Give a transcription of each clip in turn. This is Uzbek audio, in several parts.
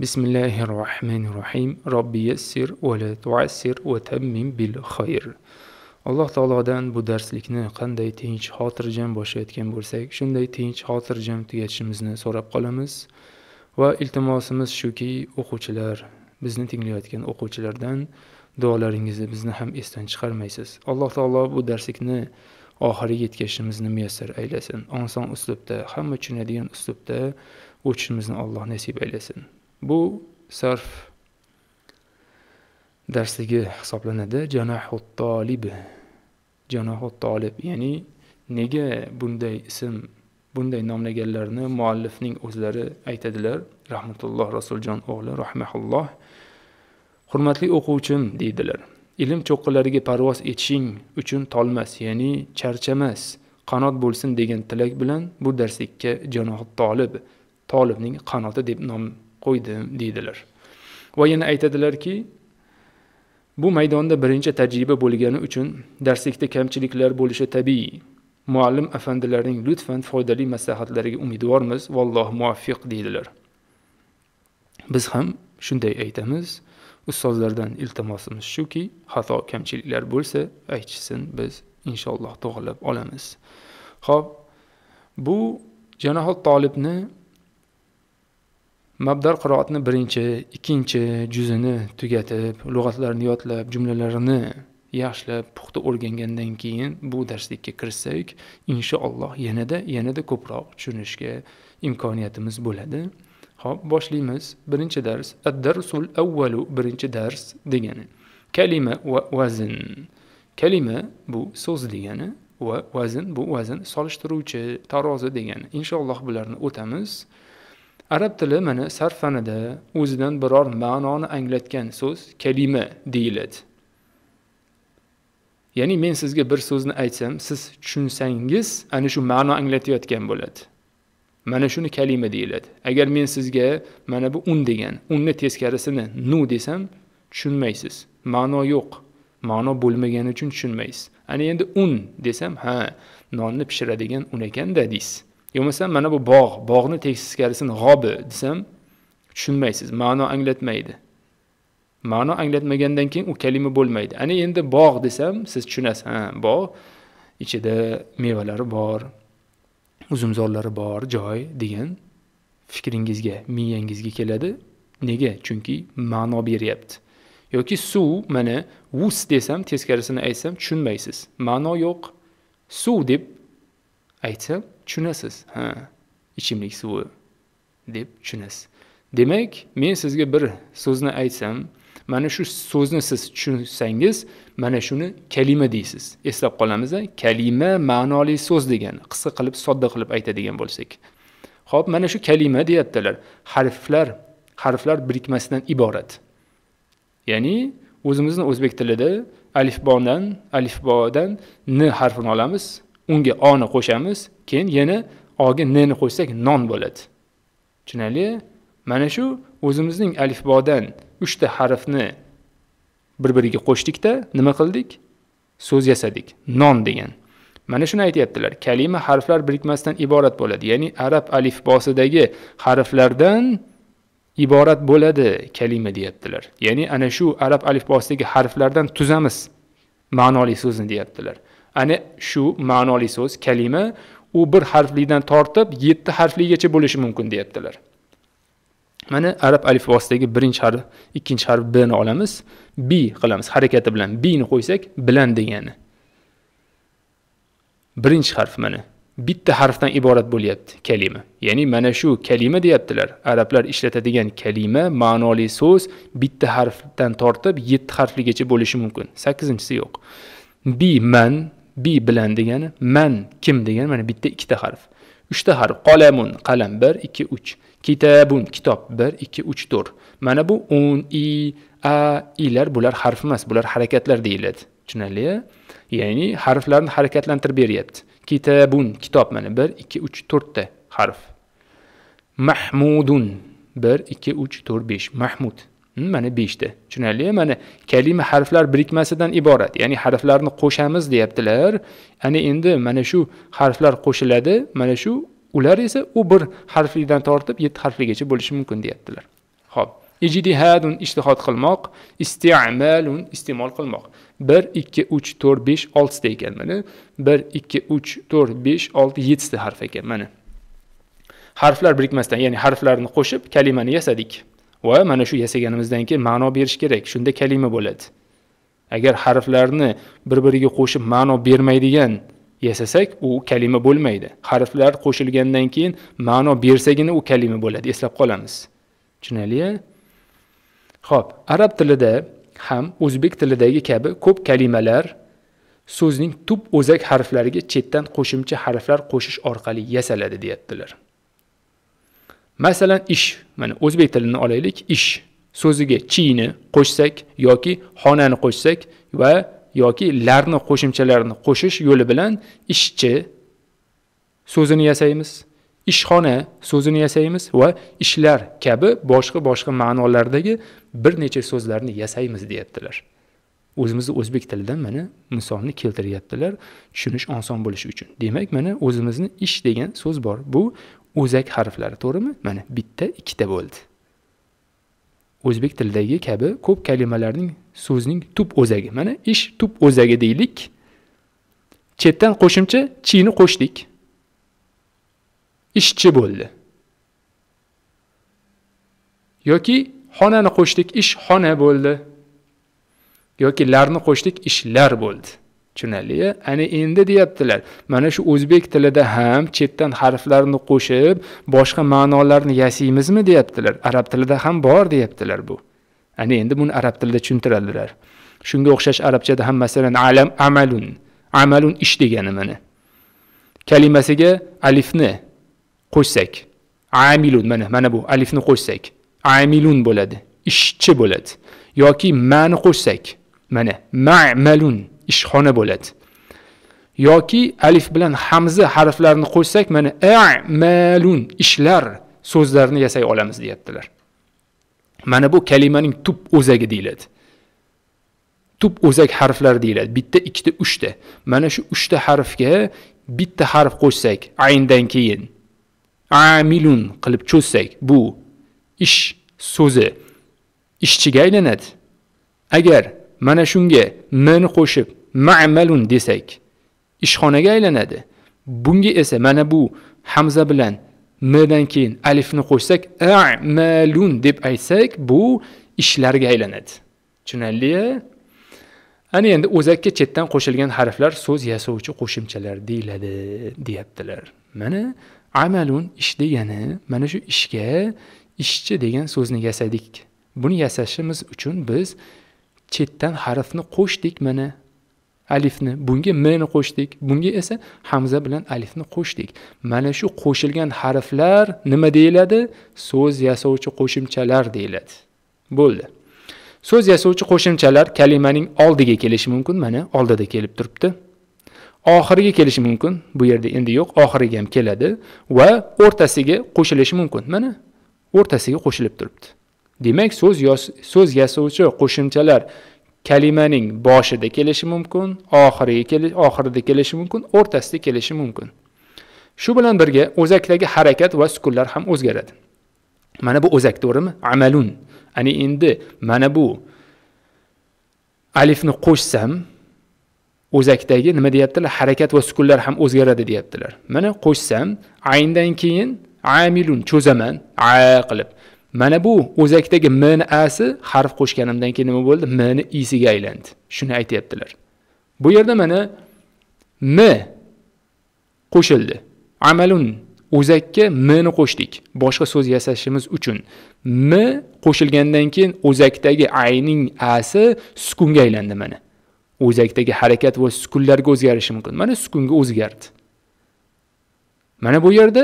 بسم الله الرحمن الرحيم ربي يسر ولا تعسر وتمم بالخير alloh taolodan bu darslikni qanday tinch xotirjam boshlayotgan bo'lsak shunday tinch xotirjam tugatishimizni so'rab qolamiz va iltimosimiz shuki o'quvchilar bizni tinglayotgan o'quvchilardan duolaringizni bizni ham esdan chiqarmaysiz alloh taolo bu darslikni oxiriga yetkazishimizni muyassar aylasin oson uslubda hamma tushunadigan uslubda o'tishimizni alloh nasib aylasin bu sarf darsligi hisoblanadi janahu tolib janahu tolib ya'ni nega bunday ism bunday nomlaganlarni muallifning o'zlari aytadilar rahmatulloh rasuljon o'g'li rahmaulloh hurmatli o'quvchim deydilar ilm cho'qqilariga parvoz etishing uchun tolmas ya'ni charchamas qanot bo'lsin degan tilak bilan bu darslikka janoh tolib tolibning qanoti deb nom qo'ydim deydilar va yana aytadilarki bu maydonda birinchi tajriba bo'lgani uchun darslikda kamchiliklar bo'lishi tabiiy muallim afandilarning lutfan foydali maslahatlariga umidvormiz valloh muvaffaq deydilar biz ham shunday aytamiz ustozlardan iltimosimiz shuki xato kamchiliklar bo'lsa aytishsin biz inshaalloh to'g'irlab olamiz ho'p bu janohi tolibni mabdar qiroatni birinchi ikkinchi juzini tugatib lug'atlarni yodlab jumlalarini yaxshilab puxta o'rgangandan keyin bu darslikka kirsak inshaalloh yanada yanada ko'proq tushunishga imkoniyatimiz bo'ladi ho'p boshlaymiz birinchi dars ad darsul avvalu birinchi dars degani kalima va vazn kalima bu so'z degani va vazn bu vazn solishtiruvchi tarozi degani inshaalloh bularni o'tamiz arab tili mana sarf fanida o'zidan biror ma'noni anglatgan so'z kalima deyiladi ya'ni men sizga bir so'zni aytsam siz tushunsangiz ana shu ma'no anglatayotgan bo'ladi mana shuni kalima deyiladi agar men sizga mana bu un degan unni teskarisini nu desam tushunmaysiz ma'no yo'q ma'no bo'lmagani uchun tushunmaysiz ana endi un desam ha nonni pishiradigan un ekanda deysiz yo bo'lmasam mana bu bog' bog'ni teskarisini g'obi desam tushunmaysiz ma'no anglatmaydi ma'no anglatmagandan keyin u kalima bo'lmaydi ana endi bog' desam siz tushunasiz ha bog' ichida mevalari bor uzumzorlari bor joy degan fikringizga miyangizga keladi nega chunki ma'no beryapti yoki suv mana vus desam teskarisini aytsam tushunmaysiz ma'no yo'q suv deb aytsam tushunasiz ha ichimlik suvi deb tushunasiz demak men sizga bir so'zni aytsam mana shu so'zni siz tushunsangiz mana shuni kalima deysiz eslab qolamiz kalima ma'noli so'z degani qisqa qilib sodda qilib aytadigan bo'lsak ho'p mana shu kalima deyaptilar harflar harflar birikmasidan iborat ya'ni o'zimizni o'zbek tilida alifbodan alifbodan n harfini olamiz unga oni qo'shamiz keyin yana oga nni qo'shsak non bo'ladi tushunarli mana shu o'zimizning alifbodan uchta harfni bir biriga qo'shdikda nima qildik so'z yasadik non degan mana shuni aytyaptilar kalima harflar birikmasidan iborat bo'ladi ya'ni arab alifbosidagi harflardan iborat bo'ladi kalima deyaptilar ya'ni ana shu arab alifbosidagi harflardan tuzamiz ma'noli so'zni deyaptilar ana shu ma'noli so'z kalima u bir harflidan tortib yetti harfligacha bo'lishi mumkin deyaptilar mana arab alifbosidagi birinchi harf ikkinchi harf bni olamiz bi qilamiz harakati bilan bini qo'ysak bilan degani birinchi harf mana bitta harfdan iborat bo'lyapti kalima ya'ni mana shu kalima deyaptilar arablar ishlatadigan kalima ma'noli so'z bitta harfdan tortib yetti harfligacha bo'lishi mumkin sakkizinchisi yo'q bi man bi bilan degani man kim degani mana bitta ikkita harf uchta harf qalamun qalam bir ikki uch kitabun kitob bir ikki uch to'rt mana bu un i a ilar bular harf emas bular harakatlar deyiladi tushunarli ya'ni harflarni harakatlantirib beryapti kitabun kitob mana bir ikki uch to'rtta harf mahmudun bir ikki uch to'rt besh mahmud Hm, mana 5 ta. Tushunarli? Mana kalima harflar birikmasidan iborat. Ya'ni harflarni qo'shamiz deyaptilar. Ana endi mana shu harflar qo'shiladi, mana shu ular esa u bir harflidan tortib 7 harfligacha bo'lishi mumkin deyaptilar. Xo'p. Ijtihadun istihod qilmoq, isti'malun iste'mol qilmoq. 1 2 3 4 5 6 ta ekan mana. 1 2 3 4 5 6 7 ta harf ekan mana. Harflar birikmasdan, ya'ni harflarni qo'shib kalimani yasadik. va mana shu yasaganimizdan keyin ma'no berish kerak shunda kalima bo'ladi agar harflarni bir biriga qo'shib ma'no bermaydigan yasasak u kalima bo'lmaydi harflar qo'shilgandan keyin ma'no bersagina u kalima bo'ladi eslab qolamiz tushunarlia ho'p arab tilida ham o'zbek tilidagi kabi ko'p kalimalar so'zning tub o'zak harflariga chetdan qo'shimcha harflar qo'shish orqali yasaladi deyaptilar masalan ish mana o'zbek tilini olaylik ish so'ziga chiyni qo'shsak yoki xonani qo'shsak va yoki larni qo'shimchalarini qo'shish yo'li bilan ishchi so'zini yasaymiz ishxona so'zini yasaymiz va ishlar kabi boshqa boshqa ma'nolardagi bir necha so'zlarni yasaymiz deyaptilar o'zimizni o'zbek tilidan mana misolni keltiryaptilar tushunish oson bo'lishi uchun demak mana o'zimizni ish degan so'z bor bu o'zak harflari to'g'rimi mana bitta ikkita bo'ldi o'zbek tilidagi kabi ko'p kalimalarning so'zning tub o'zagi mana ish tub o'zagi deylik chetdan qo'shimcha chini qo'shdik ishchi bo'ldi yoki xonani qo'shdik ish xona bo'ldi yoki larni qo'shdik ishlar bo'ldi tushunarli ana endi deyaptilar mana shu o'zbek tilida ham chetdan harflarni qo'shib boshqa ma'nolarni yasaymizmi deyaptilar arab tilida ham bor deyaptilar bu ana endi buni arab tilida tushuntiradilar shunga o'xshash arabchada ham masalan alam amalun amalun ish degani mana kalimasiga alifni qo'shsak amilun mana mana bu alifni qo'shsak amilun bo'ladi ishchi bo'ladi yoki mani qo'shsak mana ma'malun ma ishxona bo'ladi yoki alif bilan hamza harflarini qo'shsak mana malun ishlar so'zlarini yasay olamiz deyaptilar mana bu kalimaning tub o'zagi deyiladi tub o'zak harflar deyiladi bitta ikkita uchta mana shu uchta harfga bitta harf qo'shsak ayndan keyin amilun qilib cho'zsak bu ish so'zi ishchiga aylanadi agar mana shunga mni qo'shib ma'malun desak ishxonaga aylanadi bunga esa mana bu hamza bilan mdan keyin alifni qo'shsak amalun deb aytsak bu ishlarga aylanadi tushunarli ana endi o'zakka chetdan qo'shilgan harflar so'z yasovchi qo'shimchalar deyiladi deyaptilar mana amalun ish degani mana shu ishga ishchi degan so'zni yasadik buni yasashimiz uchun biz chetdan harfni qo'shdik mana alifni bunga mni qo'shdik bunga esa hamza bilan alifni qo'shdik mana shu qo'shilgan harflar nima deyiladi so'z yasovchi qo'shimchalar deyiladi bo'ldi so'z yasovchi qo'shimchalar kalimaning oldiga kelishi mumkin mana oldida kelib turibdi oxiriga kelishi mumkin bu yerda endi yo'q oxiriga ham keladi va o'rtasiga qo'shilishi mumkin mana o'rtasiga qo'shilib turibdi demak so'z so'z yasovchi qo'shimchalar kalimaning boshida kelishi mumkin oxiriga oxirida kelishi mumkin o'rtasida kelishi mumkin shu bilan birga o'zakdagi harakat va sukunlar ham o'zgaradi mana bu o'zak to'g'rimi amalun ya'ni endi mana bu alifni qo'shsam o'zakdagi nima deyaptilar harakat va sukunlar ham o'zgaradi deyaptilar mana qo'shsam ayndan keyin amilun cho'zaman a qilib mana bu o'zakdagi mni asi harf qo'shganimdan keyin nima bo'ldi mni isiga aylandi shuni aytyaptilar bu yerda mana m qo'shildi amalun o'zakka mni qo'shdik boshqa so'z yasashimiz uchun m qo'shilgandan keyin o'zakdagi ayning asi sukunga aylandi mana o'zakdagi harakat va sukunlarga o'zgarishi mumkin mana sukunga o'zgardi mana bu yerda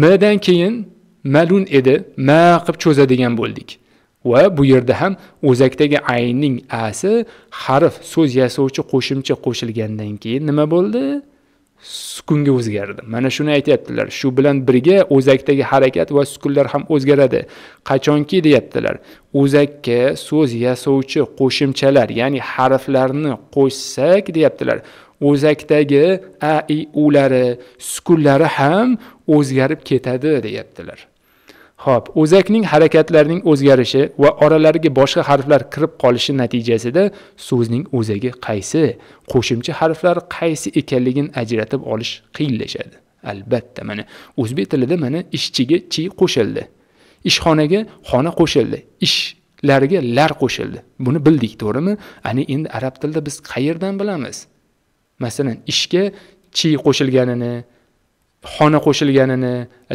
m dan keyin malun edi ma qilib cho'zadigan bo'ldik va bu yerda ham o'zakdagi aynning asi harf so'z yasovchi qo'shimcha qo'shilgandan keyin nima bo'ldi sukunga o'zgardi mana shuni aytyaptilar shu bilan birga o'zakdagi harakat va sukunlar ham o'zgaradi qachonki deyaptilar o'zakka so'z yasovchi qo'shimchalar ya'ni harflarni qo'shsak deyaptilar o'zakdagi a i ulari sukunlari ham o'zgarib ketadi deyaptilar Xo'p, o'zakning harakatlarining o'zgarishi va oralariga boshqa harflar kirib qolishi natijasida so'zning o'zagi qaysi, qo'shimcha harflar qaysi ekanligini ajratib olish qiyinlashadi. Albatta, mana o'zbek tilida mana ishchiga chi qo'shildi. Ishxonaga xona qo'shildi. Ish larga lar qo'shildi. Buni bildik, to'g'rimi? Ani endi arab tilida biz qayerdan bilamiz? Masalan, ishga chi qo'shilganini, xona qo'shilganini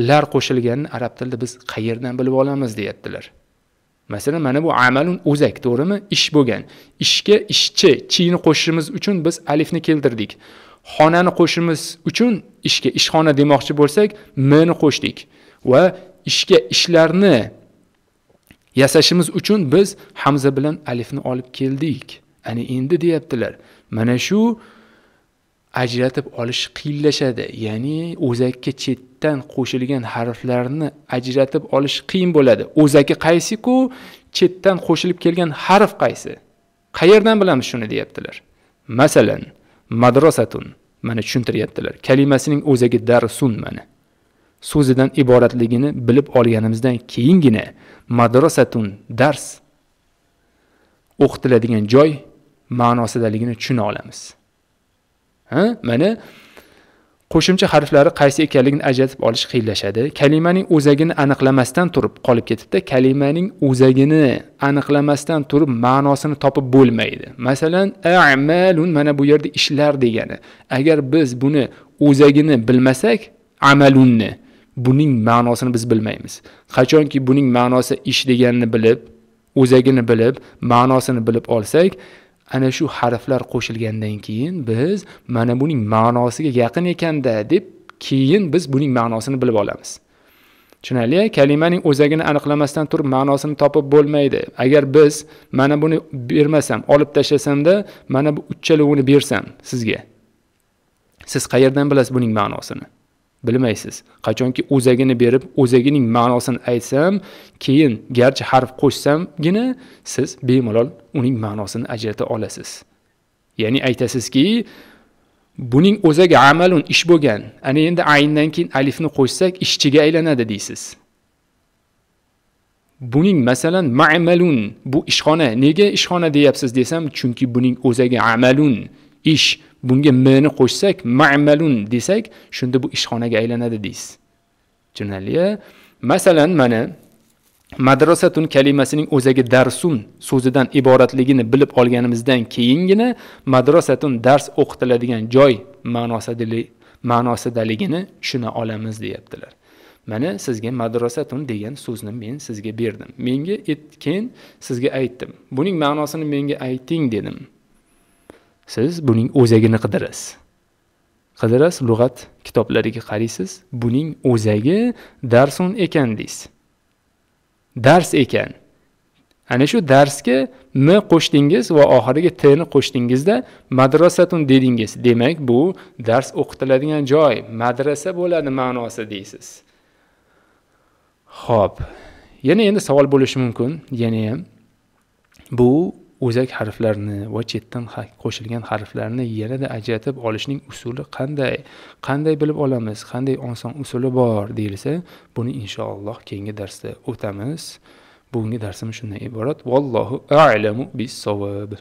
lar qo'shilganini arab tilida biz qayerdan bilib olamiz deyaptilar masalan mana bu amalun o'zak to'g'rimi ish bo'lgan ishga ishchi chini qo'shishimiz uchun biz alifni keltirdik xonani qo'shimiz uchun ishga ishxona demoqchi bo'lsak mni qo'shdik va ishga ishlarni yasashimiz uchun biz hamza bilan alifni olib keldik ana endi deyaptilar mana shu ajratib olish qiyinlashadi ya'ni o'zakka chetdan qo'shilgan harflarni ajratib olish qiyin bo'ladi o'zaki qaysiku chetdan qo'shilib kelgan harf qaysi qayerdan bilamiz shuni deyaptilar masalan madrasatun mana tushuntiryaptilar kalimasining o'zagi darsun mana so'zidan iboratligini bilib olganimizdan keyingina madrasatun dars o'qitiladigan joy ma'nosidaligini tushuna olamiz ha mana qo'shimcha harflari qaysi ekanligini ajratib olish qiyinlashadi kalimaning o'zagini aniqlamasdan turib qolib ketibdi kalimaning o'zagini aniqlamasdan turib ma'nosini topib bo'lmaydi masalan amalun mana bu yerda ishlar degani agar biz buni o'zagini bilmasak amalunni buning ma'nosini biz bilmaymiz qachonki buning ma'nosi ish deganini bilib o'zagini bilib ma'nosini bilib olsak ana shu harflar qo'shilgandan keyin biz mana buning ma'nosiga yaqin ekanda deb keyin biz buning ma'nosini bilib olamiz tushunarli kalimaning o'zagini aniqlamasdan turib ma'nosini topib bo'lmaydi agar biz mana buni bermasam olib tashlasamda mana bu uchalovini bersam sizga siz qayerdan bilasiz buning ma'nosini bilmaysiz qachonki o'zagini berib o'zagining ma'nosini aytsam keyin garchi harf qo'shsamgina siz bemalol uning ma'nosini ajrata olasiz ya'ni aytasizki buning o'zagi amalun ish bo'lgan ana endi ayndan keyin alifni qo'shsak ishchiga aylanadi deysiz buning masalan ma'malun bu ishxona nega ishxona deyapsiz desam chunki buning o'zagi amalun ish bunga mni qo'shsak ma'malun desak shunda bu ishxonaga aylanadi deysiz tushunarli masalan mana madrasatun kalimasining o'zagi darsun so'zidan iboratligini bilib olganimizdan keyingina madrasatun dars o'qitiladigan joy ma'nosidali ma'nosidaligini tushuna olamiz deyaptilar mana sizga madrasatun degan so'zni men sizga berdim menga keyin sizga aytdim buning ma'nosini menga ayting dedim siz buning o'zagini qidirasiz qidirasiz lug'at kitoblariga qaraysiz buning o'zagi darsun ekan deysiz dars ekan ana shu darsga m qo'shdingiz va oxiriga tni qo'shdingizda madrasatun dedingiz demak bu dars o'qitiladigan joy madrasa bo'ladi ma'nosi deysiz ho'p yana endi savol bo'lishi mumkin yana ham bu o'zak harflarni va chetdan qo'shilgan harflarni yanada ajratib olishning usuli qanday qanday bilib olamiz qanday oson usuli bor deyilsa buni inshaalloh keyingi darsda o'tamiz bugungi darsimiz shundan iborat vallohu alamu bisavob